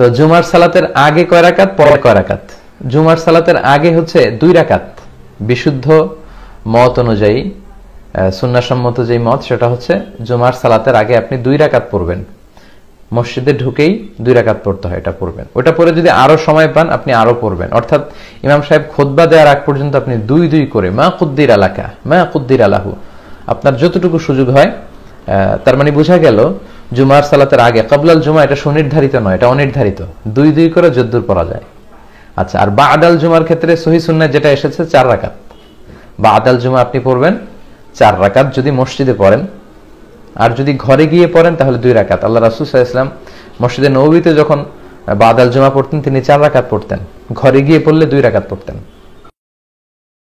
তো জুমার সালাতের আগে কয় রাকাত পরে কয় রাকাত জুমার সালাতের আগে হচ্ছে দুই রাকাত বিশুদ্ধ মত অনুযায়ী সুন্নাসম্মত যে মত সেটা হচ্ছে জুমার সালাতের আগে আপনি দুই রাকাত পড়বেন মসজিদে ঢুকেই দুই রাকাত পড়তে হয় এটা পড়বেন ওটা পরে যদি আরো সময় পান আপনি আরো পড়বেন অর্থাৎ ইমাম সাহেব খোদবা দেওয়ার আগ পর্যন্ত আপনি দুই দুই করে মা কুদ্দির আলাকা মা কুদ্দির আলাহু আপনার যতটুকু সুযোগ হয় তার মানে বোঝা গেল জুমার সালাতের আগে কাবলাল জুমা এটা সুনির্ধারিত নয় এটা অনির্ধারিত দুই দুই করে যদ্দুর পড়া যায় আচ্ছা আর বা আদাল জুমার ক্ষেত্রে সহি সুন্নায় যেটা এসেছে চার রাকাত বা আদাল জুমা আপনি পড়বেন চার রাকাত যদি মসজিদে পড়েন আর যদি ঘরে গিয়ে পড়েন তাহলে দুই রাকাত আল্লাহ রাসুল ইসলাম মসজিদে নৌবিতে যখন বা আদাল জুমা পড়তেন তিনি চার রাকাত পড়তেন ঘরে গিয়ে পড়লে দুই রাকাত পড়তেন